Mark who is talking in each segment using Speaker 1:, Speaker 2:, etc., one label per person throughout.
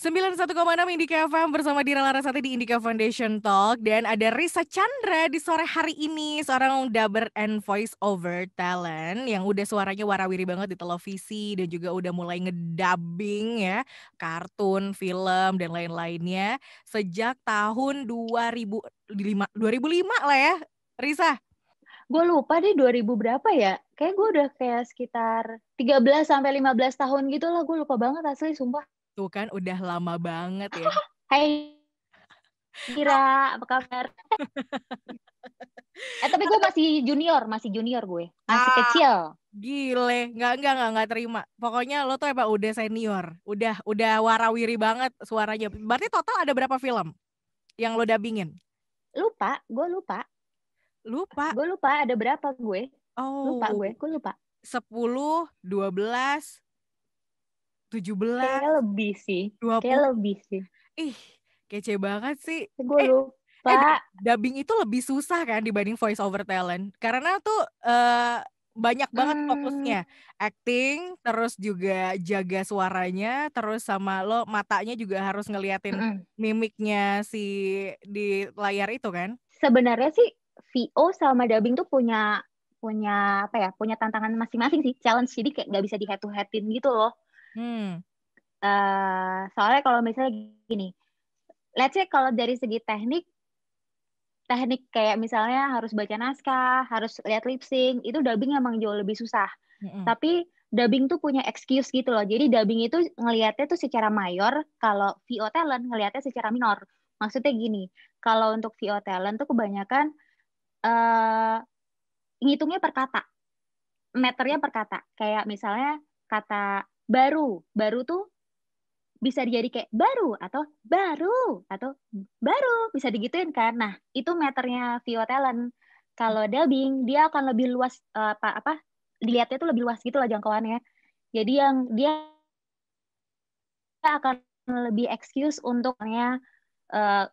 Speaker 1: 91,6 Indika FM bersama Dira Larasati di Indika Foundation Talk dan ada Risa Chandra di sore hari ini seorang dubber and voice over talent yang udah suaranya warawiri banget di televisi dan juga udah mulai ngedubbing ya kartun, film dan lain-lainnya sejak tahun 2000, 2005 lah ya Risa.
Speaker 2: Gue lupa deh 2000 berapa ya? Kayak gue udah kayak
Speaker 1: sekitar
Speaker 2: 13 sampai 15 tahun gitu lah gue lupa banget asli sumpah.
Speaker 1: Tuh kan udah lama banget ya. Hai Kira, apa kabar? eh tapi gue masih junior, masih junior gue. Masih ah, kecil. Gile, nggak nggak nggak nggak terima. Pokoknya lo tuh emang udah senior, udah udah warawiri banget suaranya. Berarti total ada berapa film yang lo dabingin? Lupa, gue lupa. Lupa. Gue lupa ada berapa gue. Oh. Lupa gue, gue lupa. dua belas tujuh belas. Kayaknya lebih sih 20. Kayaknya lebih sih Ih kece banget sih Gue eh, lupa eh, Dubbing itu lebih susah kan dibanding voice over talent Karena tuh uh, banyak banget hmm. fokusnya acting terus juga jaga suaranya terus sama lo matanya juga harus ngeliatin -hmm. mimiknya si di layar itu kan
Speaker 2: sebenarnya sih VO sama dubbing tuh punya punya apa ya punya tantangan masing-masing sih challenge jadi kayak nggak bisa di head to headin gitu loh Hmm. Uh, soalnya kalau misalnya gini, let's say kalau dari segi teknik, teknik kayak misalnya harus baca naskah, harus lihat lip sync, itu dubbing emang jauh lebih susah. -hmm. Tapi dubbing tuh punya excuse gitu loh. Jadi dubbing itu ngelihatnya tuh secara mayor, kalau VO talent ngelihatnya secara minor. Maksudnya gini, kalau untuk VO talent tuh kebanyakan uh, ngitungnya per kata. Meternya per kata. Kayak misalnya kata baru. Baru tuh bisa jadi kayak baru atau baru atau baru bisa digituin kan. Nah, itu meternya Vio Talent. Kalau dubbing dia akan lebih luas eh, apa apa dilihatnya tuh lebih luas gitu lah jangkauannya. Jadi yang dia akan lebih excuse untuknya uh,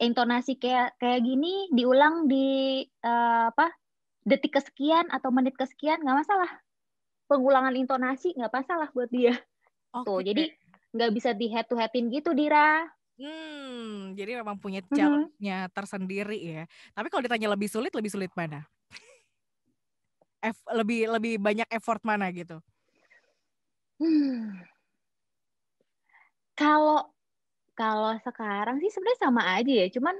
Speaker 2: eh, intonasi kayak kayak gini diulang di uh, apa detik kesekian atau menit kesekian nggak masalah pengulangan intonasi nggak masalah buat dia. Okay. Tuh, jadi nggak bisa di head to headin gitu,
Speaker 1: Dira. Hmm, jadi memang punya challenge mm-hmm. tersendiri ya. Tapi kalau ditanya lebih sulit, lebih sulit mana? lebih lebih banyak effort mana gitu? Hmm.
Speaker 2: Kalau kalau sekarang sih sebenarnya sama aja ya, cuman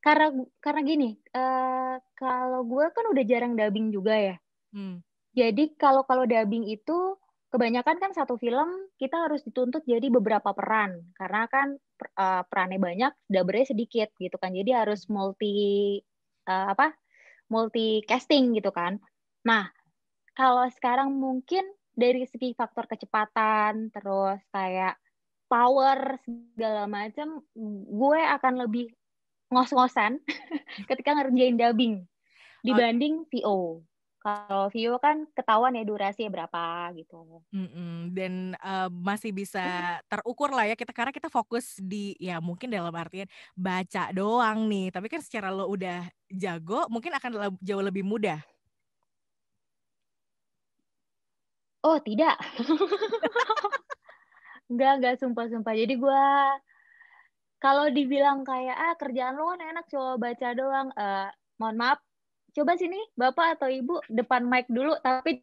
Speaker 2: karena karena gini, uh, kalau gue kan udah jarang dubbing juga ya. Hmm. Jadi kalau kalau dubbing itu kebanyakan kan satu film kita harus dituntut jadi beberapa peran karena kan uh, perannya banyak, dubbernya sedikit gitu kan. Jadi harus multi uh, apa? multi casting gitu kan. Nah, kalau sekarang mungkin dari segi faktor kecepatan terus kayak power segala macam gue akan lebih ngos-ngosan ketika
Speaker 1: ngerjain dubbing dibanding VO. Kalau view kan ketahuan ya durasi berapa gitu. Mm-mm. Dan uh, masih bisa iya. terukur lah ya kita karena kita fokus di ya mungkin dalam artian baca doang nih. Tapi kan secara lo udah jago mungkin akan jauh lebih mudah.
Speaker 2: Oh tidak. enggak, enggak sumpah-sumpah. Jadi gue kalau dibilang kayak ah kerjaan lo kan enak coba baca doang. Uh, mohon maaf coba sini Bapak atau Ibu depan mic dulu, tapi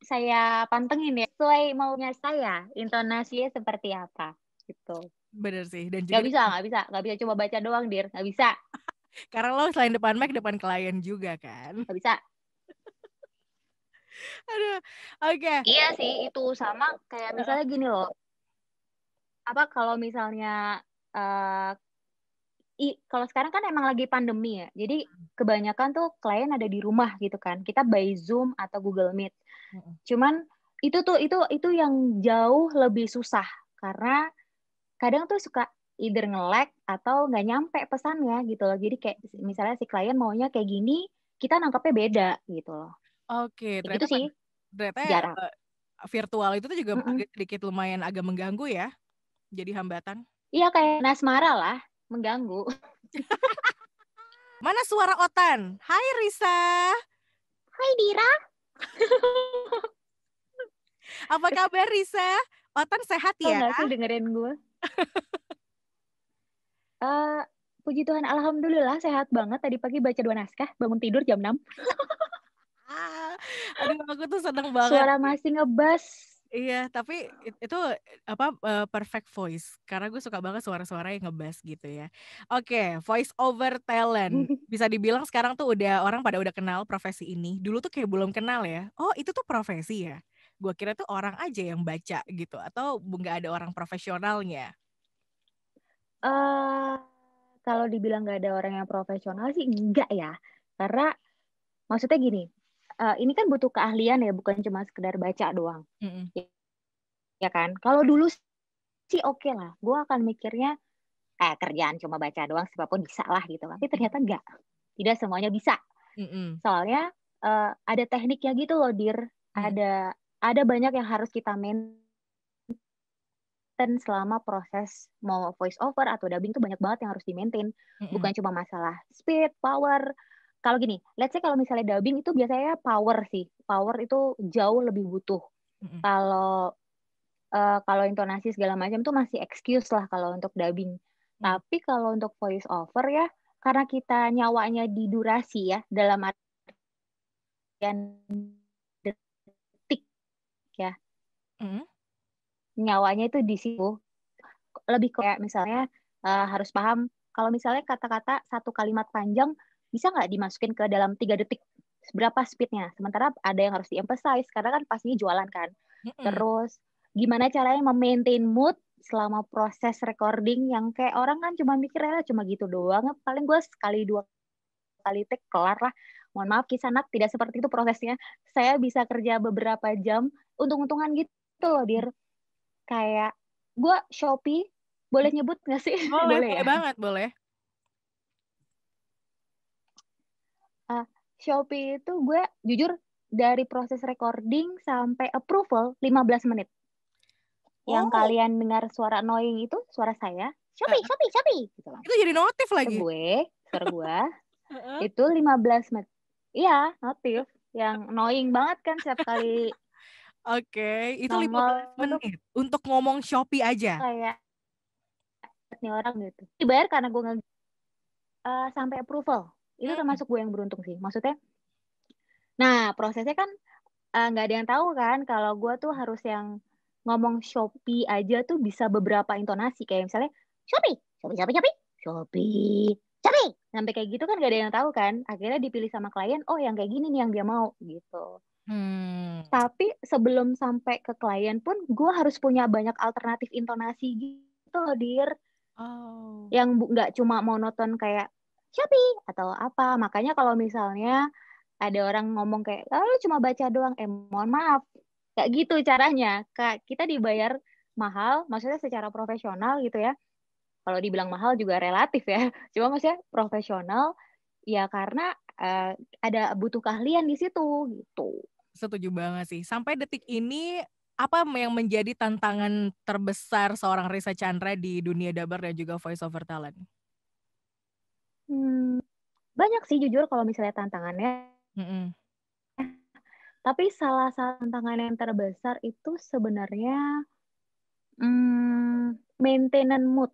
Speaker 2: saya pantengin ya, sesuai maunya saya, intonasinya
Speaker 1: seperti apa gitu. Bener sih. Dan juga gak bisa, nggak
Speaker 2: bisa, nggak bisa coba baca doang, dir, nggak bisa.
Speaker 1: Karena lo selain depan mic, depan klien juga kan? Nggak bisa.
Speaker 2: Aduh, oke. Okay. Iya sih, itu sama kayak misalnya gini loh. Apa kalau misalnya uh, I kalau sekarang kan emang lagi pandemi ya. Jadi kebanyakan tuh klien ada di rumah gitu kan. Kita by Zoom atau Google Meet. Cuman itu tuh itu itu yang jauh lebih susah karena kadang tuh suka either ngelag atau nggak nyampe pesannya gitu loh. Jadi kayak misalnya si klien maunya kayak gini, kita nangkepnya beda gitu loh.
Speaker 1: Oke, okay, itu sih. Ternyata jarang. Eh, virtual itu tuh juga mm -hmm. sedikit lumayan agak mengganggu ya. Jadi hambatan. Iya kayak Nasmara lah mengganggu. Mana suara Otan? Hai Risa. Hai Dira. Apa kabar Risa? Otan sehat ya? Enggak
Speaker 2: sih dengerin gue. uh, puji Tuhan alhamdulillah sehat banget. Tadi pagi baca dua naskah, bangun tidur jam 6.
Speaker 1: Ah, aduh aku tuh seneng banget. Suara
Speaker 2: masih ngebas.
Speaker 1: Iya, tapi itu apa eh, perfect voice karena gue suka banget suara-suara yang ngebass gitu ya. Oke, okay, voice over talent. Bisa dibilang sekarang tuh udah orang pada udah kenal profesi ini. Dulu tuh kayak belum kenal ya. Oh, itu tuh profesi ya. Gue kira tuh orang aja yang baca gitu atau nggak ada orang profesionalnya.
Speaker 2: uh, kalau dibilang nggak ada orang yang profesional sih enggak ya. Karena maksudnya gini, uh, ini kan butuh keahlian ya, bukan cuma sekedar baca doang. Mm -hmm. Ya kan? Kalau dulu sih oke okay lah. Gue akan mikirnya eh kerjaan cuma baca doang siapapun bisa lah gitu. Kan. Tapi ternyata enggak. Tidak semuanya bisa. Mm -hmm. Soalnya uh, ada tekniknya gitu loh, Dir. Mm -hmm. Ada ada banyak yang harus kita maintain selama proses mau voice over atau dubbing itu banyak banget yang harus di maintain. Mm -hmm. Bukan cuma masalah speed, power, kalau gini, let's say kalau misalnya dubbing itu biasanya power sih, power itu jauh lebih butuh. Mm-hmm. Kalau uh, kalau intonasi segala macam itu masih excuse lah kalau untuk dubbing. Mm-hmm. Tapi kalau untuk voice over ya, karena kita nyawanya di durasi ya, dalam artian detik ya, mm-hmm. nyawanya itu di situ. Lebih kayak misalnya uh, harus paham kalau misalnya kata-kata satu kalimat panjang bisa nggak dimasukin ke dalam tiga detik berapa speednya sementara ada yang harus diemphasize karena kan pastinya jualan kan -hmm. terus gimana caranya memaintain mood selama proses recording yang kayak orang kan cuma mikirnya cuma gitu doang paling gue sekali dua kali take kelar lah mohon maaf kisanak tidak seperti itu prosesnya saya bisa kerja beberapa jam untung-untungan gitu loh dir kayak gue shopee boleh nyebut gak sih boleh, boleh ya? banget boleh uh, Shopee itu gue jujur dari proses recording sampai approval 15 menit. Oh. Yang kalian dengar suara annoying itu suara saya,
Speaker 1: Shopee, uh. Shopee, Shopee gitu Itu jadi notif lagi. Suara gue, suara gue. itu
Speaker 2: 15 menit. Iya, notif yang annoying banget kan setiap kali.
Speaker 1: Oke, okay,
Speaker 2: itu Nomor 15 gitu.
Speaker 1: menit untuk ngomong Shopee aja. Kayak
Speaker 2: Ini orang gitu. Dibayar karena gue nge uh, sampai approval itu termasuk gue yang beruntung sih maksudnya nah prosesnya kan eh, nggak uh, ada yang tahu kan kalau gue tuh harus yang ngomong Shopee aja tuh bisa beberapa intonasi kayak misalnya Shopee, Shopee, Shopee, Shopee, Shopee, Shopee. Sampai kayak gitu kan gak ada yang tahu kan. Akhirnya dipilih sama klien, oh yang kayak gini nih yang dia mau gitu. Hmm. Tapi sebelum sampai ke klien pun gue harus punya banyak alternatif intonasi gitu loh, Dir.
Speaker 1: Oh.
Speaker 2: Yang nggak cuma monoton kayak Shopee atau apa. Makanya kalau misalnya ada orang ngomong kayak, oh, lu cuma baca doang, eh mohon maaf. Kayak gitu caranya. Kak, kita dibayar mahal, maksudnya secara profesional gitu ya. Kalau dibilang mahal juga relatif ya. Cuma maksudnya
Speaker 1: profesional ya karena uh, ada butuh keahlian di situ gitu. Setuju banget sih. Sampai detik ini apa yang menjadi tantangan terbesar seorang Risa Chandra di dunia dabar dan juga voice over talent?
Speaker 2: Hmm, banyak sih jujur kalau misalnya tantangannya. Mm -hmm. Tapi salah satu tantangan yang terbesar itu sebenarnya hmm, maintenance mood.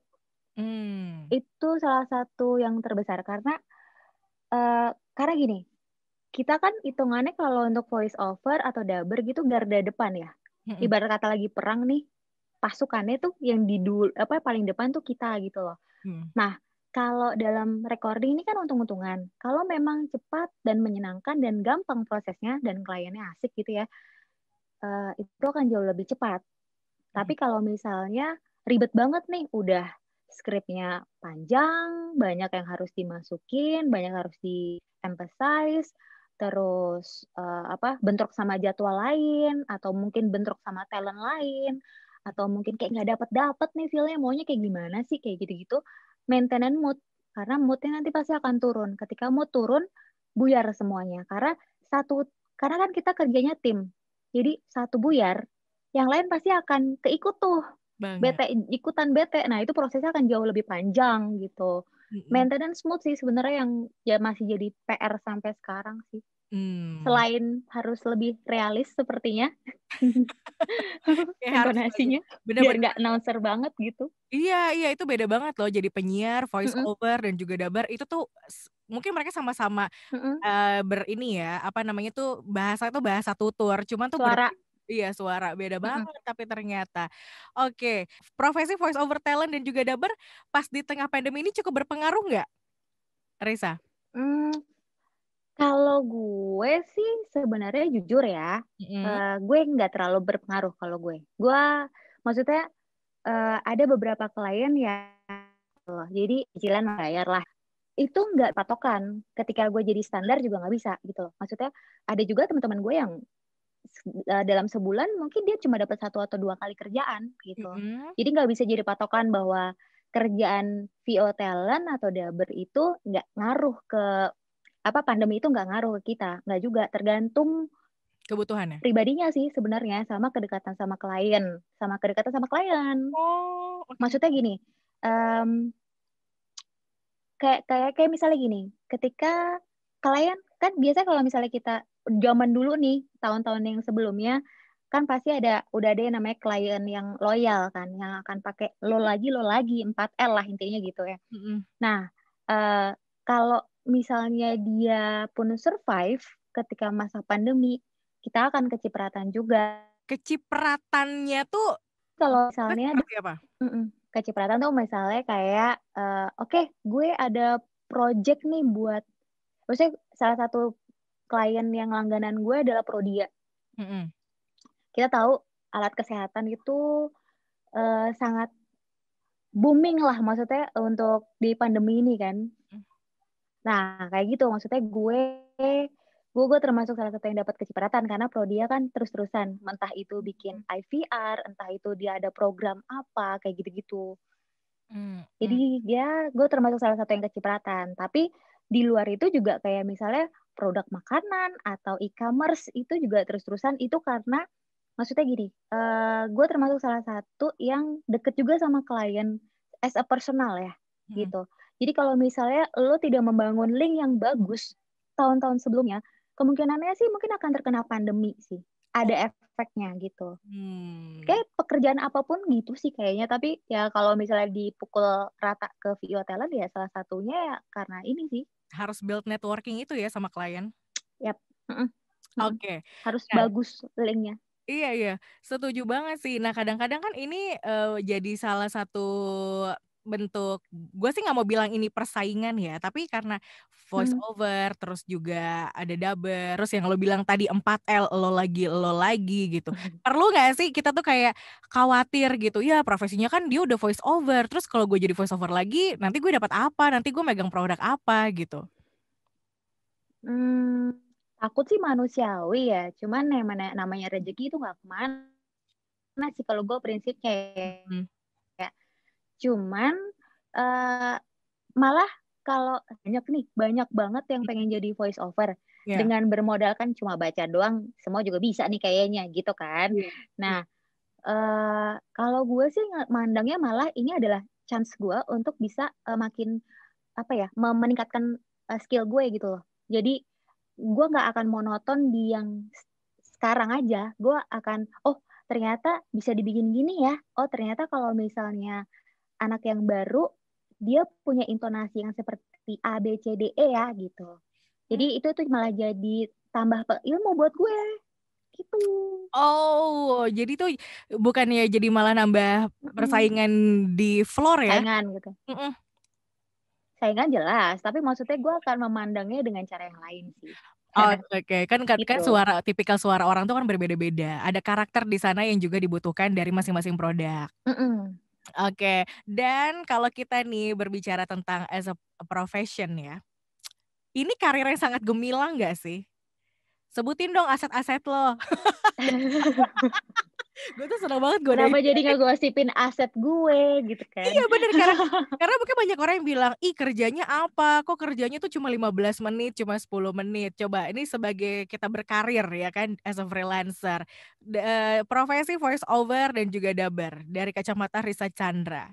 Speaker 2: Mm. Itu salah satu yang terbesar karena uh, karena gini, kita kan hitungannya kalau untuk voice over atau dubber gitu garda depan ya. Ibarat kata lagi perang nih, pasukannya tuh yang di dulu apa paling depan tuh kita gitu loh. Mm. Nah, kalau dalam recording ini kan untung-untungan. Kalau memang cepat dan menyenangkan dan gampang prosesnya dan kliennya asik gitu ya, uh, itu akan jauh lebih cepat. Tapi hmm. kalau misalnya ribet banget nih, udah skripnya panjang, banyak yang harus dimasukin, banyak yang harus di emphasize, terus uh, apa bentrok sama jadwal lain atau mungkin bentrok sama talent lain atau mungkin kayak nggak dapet dapet nih feelnya maunya kayak gimana sih kayak gitu-gitu maintenance mood karena moodnya nanti pasti akan turun. Ketika mood turun, buyar semuanya. Karena satu karena kan kita kerjanya tim. Jadi satu buyar, yang lain pasti akan keikut tuh. Bete ikutan bete. Nah, itu prosesnya akan jauh lebih panjang gitu. Mm-hmm. Maintenance mood sih sebenarnya yang ya masih jadi PR sampai sekarang sih. Hmm. Selain harus lebih
Speaker 1: realis sepertinya ya, intonasinya Biar -bener. gak nggak announcer banget gitu. Iya, iya itu beda banget loh jadi penyiar, voice mm -hmm. over dan juga dabar itu tuh mungkin mereka sama-sama mm -hmm. uh, ber ini ya, apa namanya tuh bahasa itu bahasa tutur, cuman tuh suara Iya suara beda banget hmm tapi ternyata oke okay. profesi voice over talent dan juga daber pas di tengah pandemi ini cukup berpengaruh nggak Risa?
Speaker 2: Hmm, kalau gue sih sebenarnya jujur ya, mm. uh, gue nggak terlalu berpengaruh kalau gue. Gue maksudnya uh, ada beberapa klien ya, loh, jadi cicilan bayar lah. Itu nggak patokan. Ketika gue jadi standar juga nggak bisa gitu loh. Maksudnya ada juga teman-teman gue yang uh, dalam sebulan mungkin dia cuma dapat satu atau dua kali kerjaan gitu. Mm Jadi nggak bisa jadi patokan bahwa kerjaan VO talent atau daber itu nggak ngaruh ke apa pandemi itu nggak ngaruh ke kita nggak juga tergantung kebutuhannya pribadinya sih sebenarnya sama kedekatan sama klien sama kedekatan sama klien oh, maksudnya gini um, kayak kayak kayak misalnya gini ketika klien kan biasanya kalau misalnya kita zaman dulu nih tahun-tahun yang sebelumnya kan pasti ada udah ada yang namanya klien yang loyal kan yang akan pakai lo lagi lo lagi 4 L lah intinya gitu ya. Mm -hmm. Nah, uh, kalau misalnya dia pun survive ketika masa pandemi, kita akan kecipratan juga.
Speaker 1: Kecipratannya tuh kalau misalnya ada, apa?
Speaker 2: Mm kecipratan tuh misalnya kayak uh, oke, okay, gue ada project nih buat maksudnya salah satu klien yang langganan gue adalah Prodia. Mm -hmm. Kita tahu alat kesehatan itu uh, sangat booming lah maksudnya untuk di pandemi ini kan Nah, kayak gitu maksudnya gue gue gue termasuk salah satu yang dapat kecipratan karena Prodia kan terus-terusan mentah itu bikin hmm. IVR, entah itu dia ada program apa kayak gitu-gitu. Hmm. Jadi hmm. dia gue termasuk salah satu yang kecipratan, tapi di luar itu juga kayak misalnya produk makanan atau e-commerce itu juga terus-terusan itu karena maksudnya gini, uh, gue termasuk salah satu yang deket juga sama klien as a personal ya hmm. gitu. Jadi kalau misalnya lo tidak membangun link yang bagus tahun-tahun sebelumnya, kemungkinannya sih mungkin akan terkena pandemi sih. Ada efeknya gitu. Hmm. Kayak pekerjaan apapun gitu sih kayaknya. Tapi ya kalau misalnya dipukul rata ke VIO talent ya salah satunya ya karena ini sih.
Speaker 1: Harus build networking itu ya sama klien. Yap. Oke. Okay. Harus nah. bagus linknya. Iya iya, setuju banget sih. Nah kadang-kadang kan ini uh, jadi salah satu bentuk gue sih nggak mau bilang ini persaingan ya tapi karena voice hmm. over terus juga ada double terus yang lo bilang tadi 4L lo lagi lo lagi gitu hmm. perlu nggak sih kita tuh kayak khawatir gitu ya profesinya kan dia udah voice over terus kalau gue jadi voice over lagi nanti gue dapat apa nanti gue megang produk apa gitu
Speaker 2: hmm, aku sih manusiawi ya cuman namanya namanya rezeki itu nggak kemana sih kalau gue prinsipnya ya. Hmm Cuman uh, malah kalau banyak nih, banyak banget yang pengen jadi voice over. Yeah. Dengan bermodalkan cuma baca doang, semua juga bisa nih kayaknya gitu kan. Yeah. Nah, uh, kalau gue sih mandangnya malah ini adalah chance gue untuk bisa uh, makin apa ya, meningkatkan uh, skill gue gitu loh. Jadi gue nggak akan monoton di yang sekarang aja. Gue akan oh ternyata bisa dibikin gini ya. Oh ternyata kalau misalnya anak yang baru dia punya intonasi yang seperti A B C
Speaker 1: D E ya gitu. Jadi hmm. itu tuh malah jadi tambah ilmu buat gue gitu. Oh, jadi tuh bukannya jadi malah nambah persaingan hmm. di floor ya? Saingan gitu. Mm -mm. Saingan jelas, tapi maksudnya
Speaker 2: gue akan memandangnya dengan cara yang lain sih.
Speaker 1: Oh, oke. Okay. Kan kan, gitu. kan suara tipikal suara orang tuh kan berbeda-beda. Ada karakter di sana yang juga dibutuhkan dari masing-masing produk. Mm -mm. Oke, dan kalau kita nih berbicara tentang as a profession ya, ini karir yang sangat gemilang gak sih? Sebutin dong aset-aset lo. gue tuh seneng banget gue nama jadi nggak gosipin aset gue gitu kan Iya bener karena, karena mungkin banyak orang yang bilang Ih kerjanya apa kok kerjanya tuh cuma 15 menit cuma 10 menit Coba ini sebagai kita berkarir ya kan as a freelancer De, uh, Profesi voice over dan juga dabar dari kacamata Risa Chandra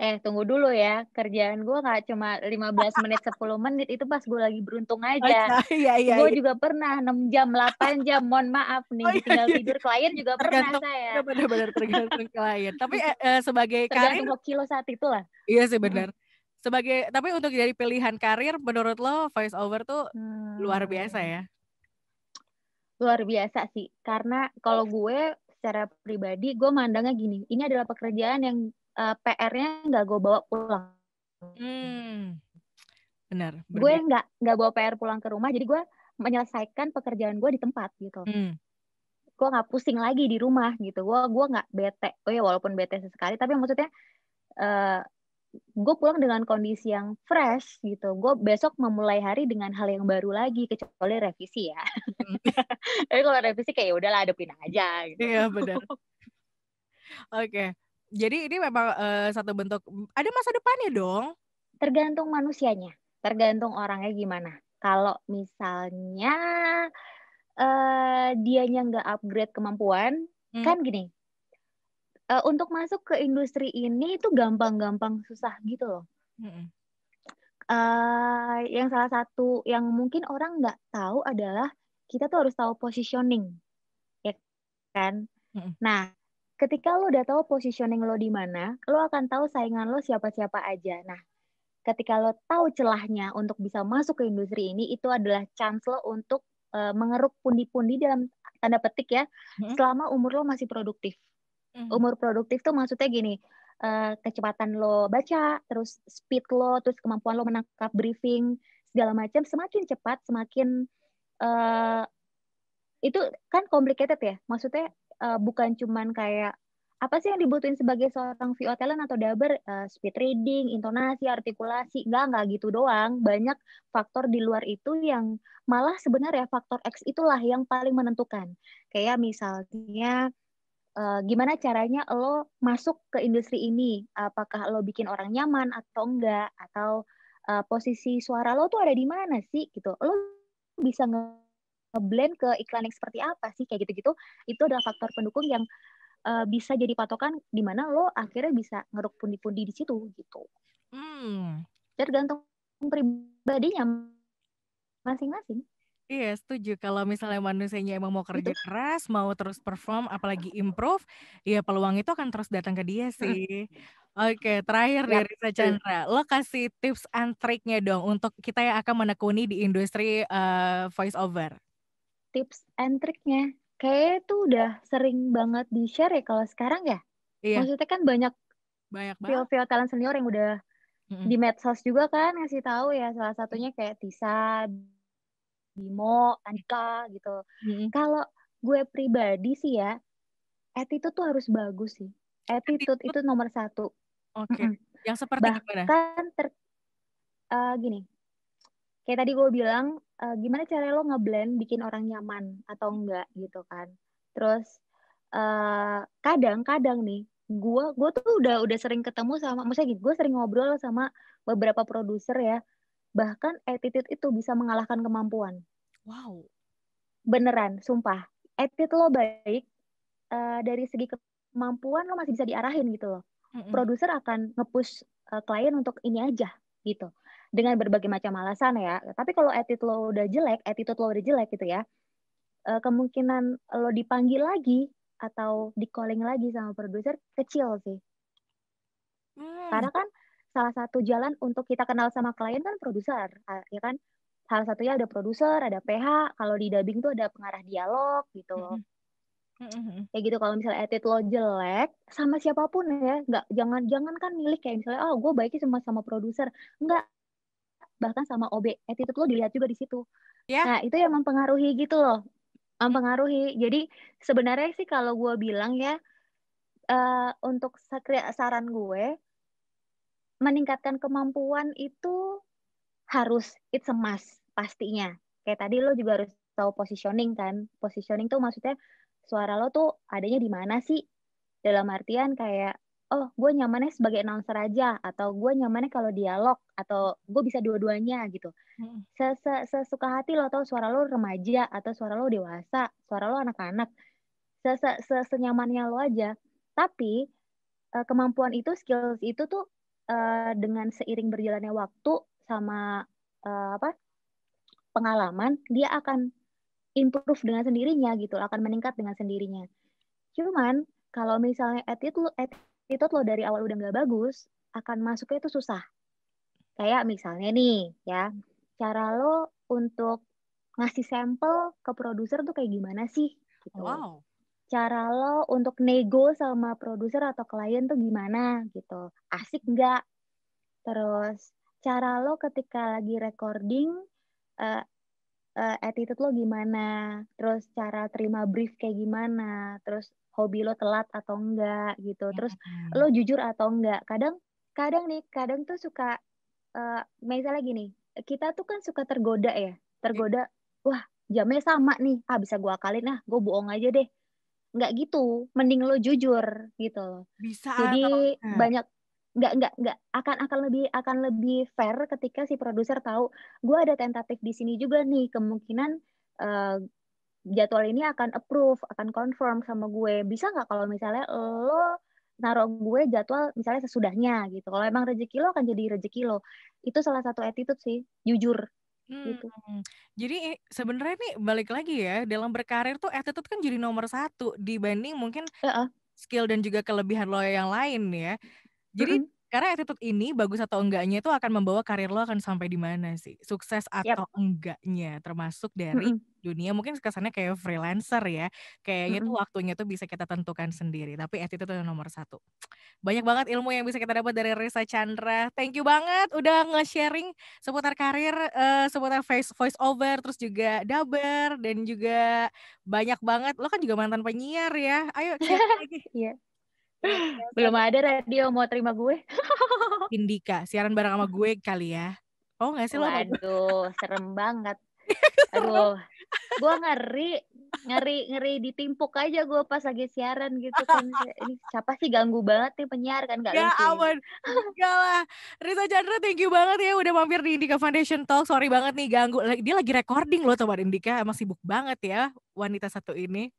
Speaker 1: eh tunggu dulu ya kerjaan gue nggak cuma 15 menit 10 menit
Speaker 2: itu pas gue lagi beruntung oh, aja oh, iya, iya, iya gue iya. juga pernah 6 jam 8 jam mohon maaf
Speaker 1: nih oh, iya, tinggal iya. tidur klien juga tergantung, pernah saya benar-benar tergantung klien tapi eh, eh sebagai tergantung Karin, kilo saat itu lah iya sih benar sebagai tapi untuk jadi pilihan karir menurut lo voice over tuh hmm. luar biasa hmm. ya
Speaker 2: luar biasa sih karena kalau iya. gue secara pribadi gue mandangnya gini ini adalah pekerjaan yang uh, eh, PR-nya nggak gue bawa pulang.
Speaker 1: Hmm. Benar. benar. Gue
Speaker 2: nggak nggak bawa PR pulang ke rumah, jadi gue menyelesaikan pekerjaan gue di tempat gitu. Hmm. Gue nggak pusing lagi di rumah gitu. Gue gue nggak bete. Oh ya walaupun bete sekali, tapi maksudnya uh, eh, gue pulang dengan kondisi yang fresh gitu. Gue besok memulai hari dengan hal yang baru lagi kecuali revisi ya. Hmm. Tapi kalau revisi kayak ya
Speaker 1: udahlah adepin aja gitu. Iya benar. Oke. Okay. Jadi ini memang uh, satu bentuk ada masa depannya dong. Tergantung manusianya, tergantung
Speaker 2: orangnya gimana. Kalau misalnya uh, dianya nggak upgrade kemampuan, hmm. kan gini. Uh, untuk masuk ke industri ini itu gampang-gampang susah gitu loh. Hmm. Uh, yang salah satu yang mungkin orang nggak tahu adalah kita tuh harus tahu positioning, ya kan? Hmm. Nah, ketika lo udah tahu positioning lo di mana, lo akan tahu saingan lo siapa-siapa aja. Nah, ketika lo tahu celahnya untuk bisa masuk ke industri ini, itu adalah chance lo untuk uh, mengeruk pundi-pundi dalam tanda petik ya, hmm. selama umur lo masih produktif. Hmm. Umur produktif tuh maksudnya gini, uh, kecepatan lo baca, terus speed lo, terus kemampuan lo menangkap briefing, segala macam, semakin cepat, semakin... Uh, itu kan complicated ya maksudnya uh, bukan cuman kayak apa sih yang dibutuhin sebagai seorang VO talent atau daber uh, eh, speed reading, intonasi, artikulasi, enggak enggak gitu doang. Banyak faktor di luar itu yang malah sebenarnya faktor X itulah yang paling menentukan. Kayak misalnya uh, gimana caranya lo masuk ke industri ini? Apakah lo bikin orang nyaman atau enggak atau uh, posisi suara lo tuh ada di mana sih gitu. Lo bisa nge ngeblend ke iklan yang seperti apa sih kayak gitu-gitu itu adalah faktor pendukung yang uh, bisa jadi patokan di mana lo akhirnya bisa ngeruk pundi-pundi di situ gitu.
Speaker 1: Hmm.
Speaker 2: Tergantung pribadinya masing-masing.
Speaker 1: Iya setuju kalau misalnya manusianya emang mau kerja gitu. keras, mau terus perform, apalagi improve, ya peluang itu akan terus datang ke dia sih. Oke, okay, terakhir ya. dari Risa Chandra, lo kasih tips and triknya dong untuk kita yang akan menekuni di industri uh, voice over tips and triknya.
Speaker 2: Kayaknya itu udah sering banget di-share ya kalau sekarang ya. Iya. Maksudnya kan banyak banyak banget. Vio talent senior yang udah mm-hmm. di medsos juga kan ngasih tahu ya salah satunya kayak Tisa, Bimo, Anika gitu. Mm-hmm. Kalau gue pribadi sih ya, attitude tuh harus bagus sih. Attitude, attitude. itu nomor satu.
Speaker 1: Oke. Okay. Yang seperti Bahkan
Speaker 2: Ter, uh, gini, kayak tadi gue bilang e, gimana cara lo ngeblend bikin orang nyaman atau enggak gitu kan terus kadang-kadang eh, uh, nih gue gue tuh udah udah sering ketemu sama maksudnya gitu gue sering ngobrol sama beberapa produser ya bahkan attitude itu bisa mengalahkan kemampuan wow beneran sumpah attitude lo baik uh, dari segi kemampuan lo masih bisa diarahin gitu loh mm -hmm. produser akan ngepush uh, klien untuk ini aja gitu dengan berbagai macam alasan ya. Tapi kalau attitude lo udah jelek, attitude lo udah jelek gitu ya, eh, kemungkinan lo dipanggil lagi atau di calling lagi sama produser kecil sih. Hmm. Karena kan salah satu jalan untuk kita kenal sama klien kan produser, ya kan? Salah satunya ada produser, ada PH, kalau di dubbing tuh ada pengarah dialog gitu. Hmm. Kayak gitu kalau misalnya attitude lo jelek sama siapapun ya, nggak jangan jangan kan milik kayak misalnya oh gue baiknya sama sama produser, nggak bahkan sama OB attitude lo dilihat juga di situ yeah. nah itu yang mempengaruhi gitu loh mempengaruhi jadi sebenarnya sih kalau gue bilang ya uh, untuk saran gue meningkatkan kemampuan itu harus it's a must pastinya kayak tadi lo juga harus tahu positioning kan positioning tuh maksudnya suara lo tuh adanya di mana sih dalam artian kayak oh gue nyamannya sebagai announcer aja atau gue nyamannya kalau dialog atau gue bisa dua-duanya gitu hmm. Ses sesuka hati lo tau suara lo remaja atau suara lo dewasa suara lo anak-anak sesenyamannya lo aja tapi eh, kemampuan itu skills itu tuh eh, dengan seiring berjalannya waktu sama eh, apa pengalaman dia akan improve dengan sendirinya gitu akan meningkat dengan sendirinya cuman kalau misalnya attitude, attitude attitude lo dari awal udah nggak bagus, akan masuknya itu susah. Kayak misalnya nih, ya, cara lo untuk ngasih sampel ke produser tuh kayak gimana sih?
Speaker 1: Gitu. Wow.
Speaker 2: Cara lo untuk nego sama produser atau klien tuh gimana gitu? Asik nggak? Terus cara lo ketika lagi recording, uh, uh, attitude lo gimana? Terus cara terima brief kayak gimana? Terus hobi lo telat atau enggak gitu ya, terus mm lo jujur atau enggak kadang kadang nih kadang tuh suka uh, misalnya gini kita tuh kan suka tergoda ya tergoda wah jamnya sama nih ah bisa gua kali ah gua bohong aja deh nggak gitu mending lo jujur gitu loh bisa jadi atau... banyak nggak nggak nggak akan akan lebih akan lebih fair ketika si produser tahu gua ada tentatif di sini juga nih kemungkinan uh, jadwal ini akan approve, akan confirm sama gue. Bisa nggak kalau misalnya lo naruh gue jadwal misalnya sesudahnya gitu. Kalau emang rezeki lo akan jadi rezeki lo. Itu salah satu attitude sih, jujur.
Speaker 1: Hmm. Gitu. Jadi sebenarnya nih balik lagi ya, dalam berkarir tuh attitude kan jadi nomor satu dibanding mungkin uh -uh. skill dan juga kelebihan lo yang lain ya. Jadi uh huh Karena attitude ini bagus atau enggaknya itu akan membawa karir lo akan sampai di mana sih, sukses atau yep. enggaknya, termasuk dari mm -hmm dunia mungkin kesannya kayak freelancer ya kayaknya mm -hmm. tuh waktunya tuh bisa kita tentukan sendiri tapi attitude itu nomor satu banyak banget ilmu yang bisa kita dapat dari Risa Chandra thank you banget udah nge-sharing seputar karir uh, seputar face voice over terus juga dubber dan juga banyak banget lo kan juga mantan penyiar ya ayo lagi yeah. Iya. Belum ada radio mau terima gue. Indika, siaran bareng sama gue kali ya. Oh nggak sih Waduh, lo? Waduh,
Speaker 2: serem banget. Aduh, gue ngeri, ngeri, ngeri ditimpuk aja gue pas lagi siaran gitu kan. Ini siapa sih ganggu banget nih penyiar kan gak ya, awan,
Speaker 1: gitu. aman, lah. Risa Chandra thank you banget ya udah mampir di Indika Foundation Talk. Sorry banget nih ganggu. Dia lagi recording loh teman Indika, emang sibuk banget ya wanita satu ini.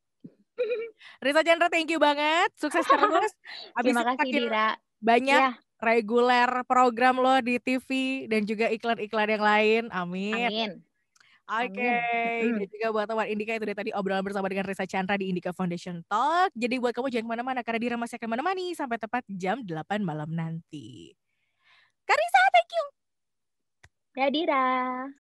Speaker 1: Risa Chandra thank you banget. Sukses terus. Abis Terima kasih Dira. Banyak ya. reguler program lo di TV dan juga iklan-iklan yang lain. Amin. Amin. Oke, okay. Hmm. tiga juga buat teman Indika itu dari tadi obrolan bersama dengan Risa Chandra di Indika Foundation Talk. Jadi buat kamu jangan kemana-mana karena Dira masih akan menemani sampai tepat jam 8 malam nanti. Karisa, thank you. Ya, Dira.